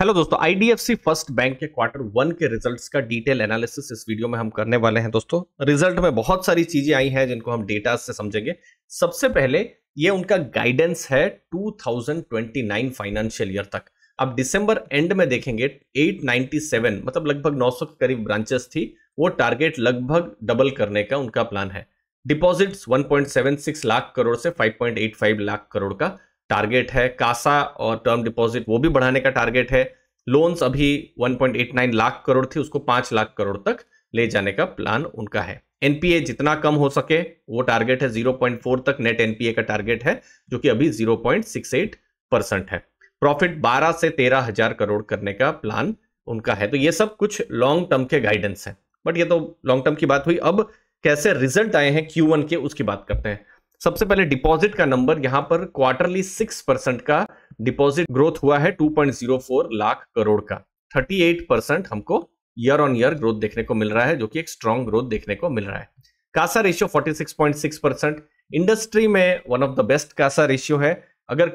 hello दोस्तों IDFC first bank के quarter one के रिजल्ट्स का डिटेल एनालिसिस इस वीडियो में हम करने वाले हैं दोस्तों रिजल्ट में बहुत सारी चीजें आई हैं जिनको हम डेटा से समझेंगे सबसे पहले ये उनका गाइडेंस है 2029 फाइनेंशियल ईयर तक अब दिसंबर एंड में देखेंगे 897 मतलब लगभग 900 के करीब ब्रांचेस थी वो टारगेट लगभग डबल करने का उनका प्लान है डिपॉजिट्स 1.76 लाख करोड़ से 5.85 लाख करोड़ का टारगेट है कासा और टर्म डिपॉजिट वो भी बढ़ाने का टारगेट है लोन्स अभी 1.89 लाख करोड़ थी उसको 5 लाख करोड़ तक ले जाने का प्लान उनका है एनपीए जितना कम हो सके वो टारगेट है 0.4 तक नेट एनपीए का टारगेट है जो कि अभी 0.68 परसेंट है प्रॉफिट 12 से तेरह हजार करोड़ करने का प्लान उनका है तो ये सब कुछ लॉन्ग टर्म के गाइडेंस है बट ये तो लॉन्ग टर्म की बात हुई अब कैसे रिजल्ट आए हैं क्यू के उसकी बात करते हैं सबसे पहले डिपॉजिट का नंबर यहां पर क्वार्टरली सिक्स परसेंट का डिपॉजिट ग्रोथ हुआ है 2.04 लाख करोड़ का 38 परसेंट हमको ईयर ऑन ईयर ग्रोथ देखने को मिल रहा है जो कि एक स्ट्रॉन्ग ग्रोथ देखने को मिल रहा है कासा रेशियो 46.6 परसेंट इंडस्ट्री में one of the best CASA ratio है अगर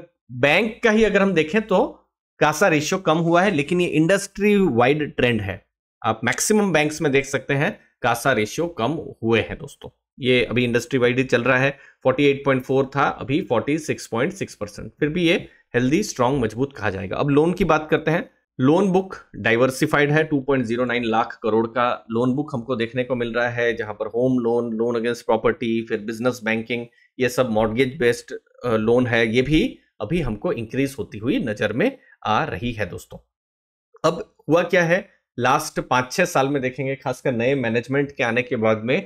बैंक का ही अगर हम देखें तो कासा रेशियो कम हुआ है लेकिन ये इंडस्ट्री वाइड ट्रेंड है आप मैक्सिमम बैंक्स में देख सकते हैं कासा रेशियो कम हुए हैं दोस्तों ये अभी इंडस्ट्री वाइड चल रहा है 48.4 था अभी 46.6 परसेंट फिर भी ये हेल्दी स्ट्रांग मजबूत कहा जाएगा अब लोन की बात करते हैं लोन बुक डाइवर्सिफाइड है 2.09 लाख करोड़ का लोन बुक हमको देखने को मिल रहा है जहां पर home loan loan against property फिर बिजनेस बैंकिंग ये सब मॉडगेज बेस्ड लोन है ये भी अभी हमको इंक्रीज होती हुई नजर में आ रही है दोस्तों अब हुआ क्या है लास्ट पांच छह साल में देखेंगे खासकर नए मैनेजमेंट के आने के बाद में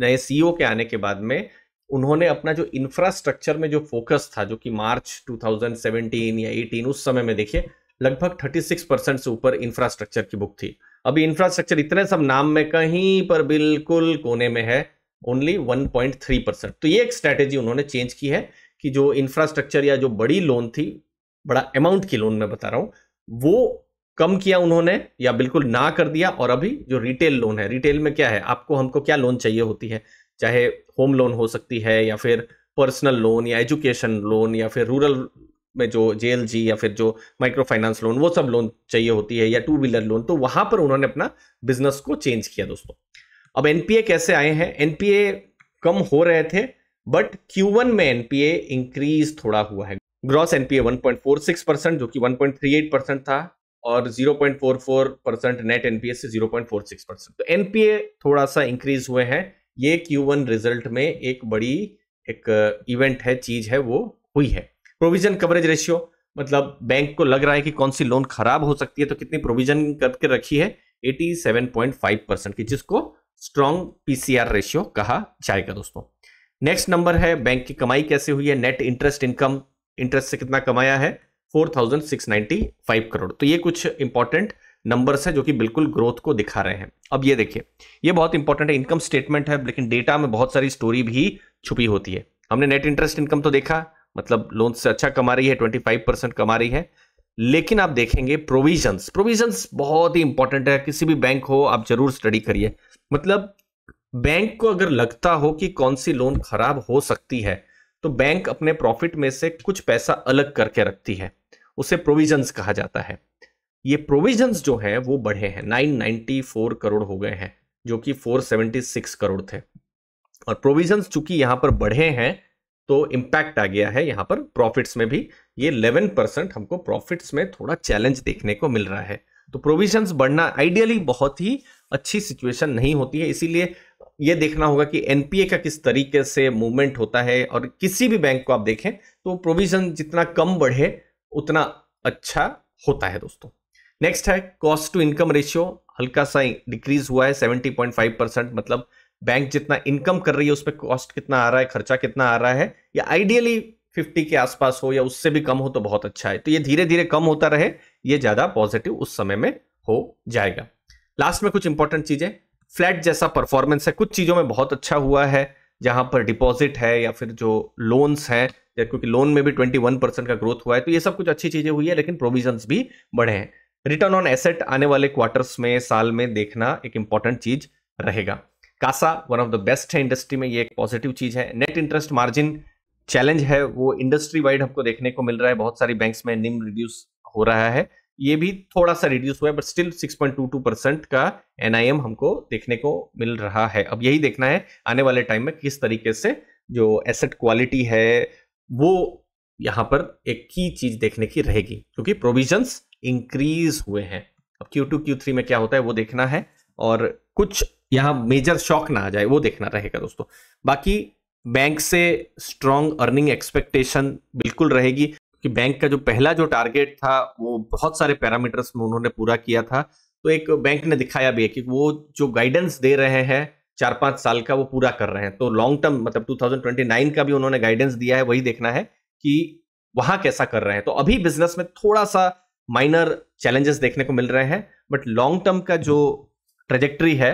नए सीईओ e के आने के बाद में उन्होंने अपना जो इंफ्रास्ट्रक्चर में जो फोकस था जो कि मार्च 2017 या 18 उस समय में देखिए लगभग 36 परसेंट से ऊपर इंफ्रास्ट्रक्चर की बुक थी अभी इंफ्रास्ट्रक्चर इतने सब नाम में कहीं पर बिल्कुल कोने में है ओनली 1.3 परसेंट तो ये एक स्ट्रैटेजी उन्होंने चेंज की है कि जो इंफ्रास्ट्रक्चर या जो बड़ी लोन थी बड़ा अमाउंट की लोन मैं बता रहा हूँ वो कम किया उन्होंने या बिल्कुल ना कर दिया और अभी जो रिटेल लोन है रिटेल में क्या है आपको हमको क्या लोन चाहिए होती है चाहे होम लोन हो सकती है या फिर पर्सनल लोन या एजुकेशन लोन या फिर रूरल में जो जे या फिर जो माइक्रो फाइनेंस लोन वो सब लोन चाहिए होती है या टू व्हीलर लोन तो वहां पर उन्होंने अपना बिजनेस को चेंज किया दोस्तों अब एनपीए कैसे आए हैं एनपीए कम हो रहे थे बट क्यू में एनपीए इंक्रीज थोड़ा हुआ है ग्रॉस एनपीए 1.46 परसेंट जो कि 1.38 परसेंट था और 0.44 परसेंट नेट एनपीए से 0.46 परसेंट तो एनपीए थोड़ा सा इंक्रीज हुए हैं ये वन रिजल्ट में एक बड़ी एक इवेंट है चीज है वो हुई है प्रोविजन कवरेज रेशियो मतलब बैंक को लग रहा है कि कौन सी लोन खराब हो सकती है तो कितनी प्रोविजन करके रखी है 87.5 परसेंट की जिसको स्ट्रॉन्ग पीसीआर रेशियो कहा जाएगा दोस्तों नेक्स्ट नंबर है बैंक की कमाई कैसे हुई है नेट इंटरेस्ट इनकम इंटरेस्ट से कितना कमाया है 4,695 करोड़ तो ये कुछ इंपॉर्टेंट नंबर्स है जो कि बिल्कुल ग्रोथ को दिखा रहे हैं अब ये देखिए ये बहुत इंपॉर्टेंट है इनकम स्टेटमेंट है लेकिन डेटा में बहुत सारी स्टोरी भी छुपी होती है हमने नेट इंटरेस्ट इनकम तो देखा मतलब लोन से अच्छा कमा रही है 25 परसेंट कमा रही है लेकिन आप देखेंगे प्रोविजंस प्रोविजंस बहुत ही इंपॉर्टेंट है किसी भी बैंक हो आप जरूर स्टडी करिए मतलब बैंक को अगर लगता हो कि कौन सी लोन खराब हो सकती है तो बैंक अपने प्रॉफिट में से कुछ पैसा अलग करके रखती है उसे प्रोविजंस कहा जाता है ये प्रोविजंस जो है वो बढ़े हैं 994 करोड़ हो गए हैं जो कि 476 करोड़ थे और प्रोविजंस चूंकि यहाँ पर बढ़े हैं तो इम्पैक्ट आ गया है यहाँ पर प्रॉफिट्स में भी ये 11 परसेंट हमको प्रॉफिट्स में थोड़ा चैलेंज देखने को मिल रहा है तो प्रोविजंस बढ़ना आइडियली बहुत ही अच्छी सिचुएशन नहीं होती है इसीलिए ये देखना होगा कि एनपीए का किस तरीके से मूवमेंट होता है और किसी भी बैंक को आप देखें तो प्रोविजन जितना कम बढ़े उतना अच्छा होता है दोस्तों नेक्स्ट है कॉस्ट टू इनकम रेशियो हल्का सा डिक्रीज हुआ है 70.5 परसेंट मतलब बैंक जितना इनकम कर रही है उस पर कॉस्ट कितना आ रहा है खर्चा कितना आ रहा है या आइडियली 50 के आसपास हो या उससे भी कम हो तो बहुत अच्छा है तो ये धीरे धीरे कम होता रहे ये ज़्यादा पॉजिटिव उस समय में हो जाएगा लास्ट में कुछ इंपॉर्टेंट चीज़ें फ्लैट जैसा परफॉर्मेंस है कुछ चीज़ों में बहुत अच्छा हुआ है जहां पर डिपॉजिट है या फिर जो लोन्स हैं या क्योंकि लोन में भी ट्वेंटी वन परसेंट का ग्रोथ हुआ है तो ये सब कुछ अच्छी चीज़ें हुई है लेकिन प्रोविजन भी बढ़े हैं रिटर्न ऑन एसेट आने वाले क्वार्टर्स में साल में देखना एक इंपॉर्टेंट चीज रहेगा CASA one of the best है इंडस्ट्री में ये एक पॉजिटिव चीज है नेट इंटरेस्ट मार्जिन चैलेंज है वो इंडस्ट्री वाइड हमको देखने को मिल रहा है बहुत सारी बैंक्स में निम रिड्यूस हो रहा है ये भी थोड़ा सा रिड्यूस हुआ है बट स्टिल 6.22 परसेंट का एनआईएम हमको देखने को मिल रहा है अब यही देखना है आने वाले टाइम में किस तरीके से जो एसेट क्वालिटी है वो यहाँ पर एक की चीज देखने की रहेगी क्योंकि प्रोविजंस इंक्रीज हुए हैं अब क्यू टू क्यू थ्री में क्या होता है वो देखना है और कुछ यहाँ मेजर शॉक ना आ जाए वो देखना रहेगा दोस्तों बाकी बैंक से स्ट्रॉन्ग अर्निंग एक्सपेक्टेशन बिल्कुल रहेगी कि बैंक का जो पहला जो टारगेट था वो बहुत सारे पैरामीटर्स में उन्होंने पूरा किया था तो एक बैंक ने दिखाया भी है कि वो जो गाइडेंस दे रहे हैं चार पांच साल का वो पूरा कर रहे हैं तो लॉन्ग टर्म मतलब 2029 का भी उन्होंने गाइडेंस दिया है वही देखना है कि वहां कैसा कर रहे हैं तो अभी बिजनेस में थोड़ा सा माइनर चैलेंजेस देखने को मिल रहे हैं बट लॉन्ग टर्म का जो ट्रेजेक्ट्री है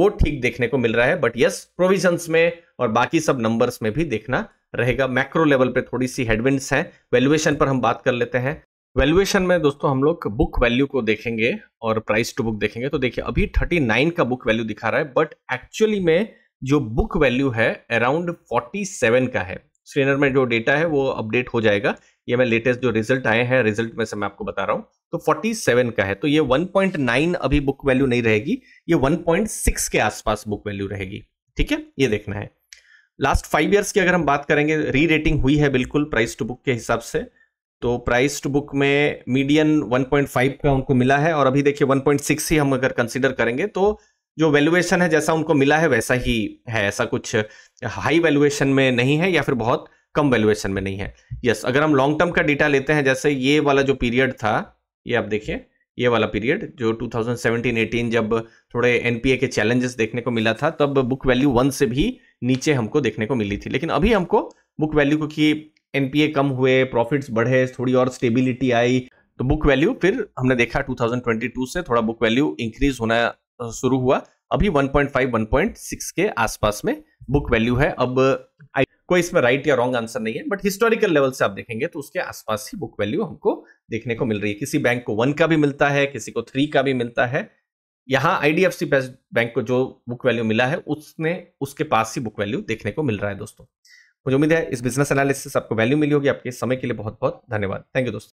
वो ठीक देखने को मिल रहा है बट यस प्रोविजंस में और बाकी सब नंबर्स में भी देखना रहेगा मैक्रो लेवल पे थोड़ी सी हेडविंड्स हैं वैल्यूएशन पर हम बात कर लेते हैं वैल्यूएशन में दोस्तों हम लोग बुक वैल्यू को देखेंगे और प्राइस टू बुक देखेंगे तो देखिए अभी 39 का बुक वैल्यू दिखा रहा है बट एक्चुअली में जो बुक वैल्यू है अराउंड 47 का है स्क्रीनर में जो डेटा है वो अपडेट हो जाएगा ये मैं लेटेस्ट जो रिजल्ट आए हैं रिजल्ट में से मैं आपको बता रहा हूँ तो 47 का है तो ये 1.9 अभी बुक वैल्यू नहीं रहेगी ये 1.6 के आसपास बुक वैल्यू रहेगी ठीक है ये देखना है लास्ट फाइव ईयर्स की अगर हम बात करेंगे री रेटिंग हुई है बिल्कुल प्राइस टू बुक के हिसाब से तो प्राइस टू बुक में मीडियन 1.5 का उनको मिला है और अभी देखिए 1.6 ही हम अगर कंसिडर करेंगे तो जो वैल्यूएशन है जैसा उनको मिला है वैसा ही है ऐसा कुछ हाई वैल्यूएशन में नहीं है या फिर बहुत कम वैल्यूएशन में नहीं है यस अगर हम लॉन्ग टर्म का डेटा लेते हैं जैसे ये वाला जो पीरियड था ये आप देखिए ये वाला पीरियड जो 2017-18 जब थोड़े एनपीए के चैलेंजेस देखने को मिला था तब बुक वैल्यू वन से भी नीचे हमको देखने को मिली थी लेकिन अभी हमको बुक वैल्यू की एनपीए कम हुए प्रॉफिट्स बढ़े थोड़ी और स्टेबिलिटी आई तो बुक वैल्यू फिर हमने देखा 2022 से थोड़ा बुक वैल्यू इंक्रीज होना शुरू हुआ अभी 1.5 1.6 के आसपास में बुक वैल्यू है अब कोई इसमें राइट या रॉन्ग आंसर नहीं है बट हिस्टोरिकल लेवल से आप देखेंगे तो उसके आसपास ही बुक वैल्यू हमको देखने को मिल रही है किसी बैंक को वन का भी मिलता है किसी को थ्री का भी मिलता है यहाँ आईडीएफसी बैंक को जो बुक वैल्यू मिला है उसने उसके पास ही बुक वैल्यू देखने को मिल रहा है दोस्तों मुझे उम्मीद है इस बिजनेस एनालिसिस से आपको वैल्यू मिली होगी आपके समय के लिए बहुत बहुत धन्यवाद थैंक यू दोस्तों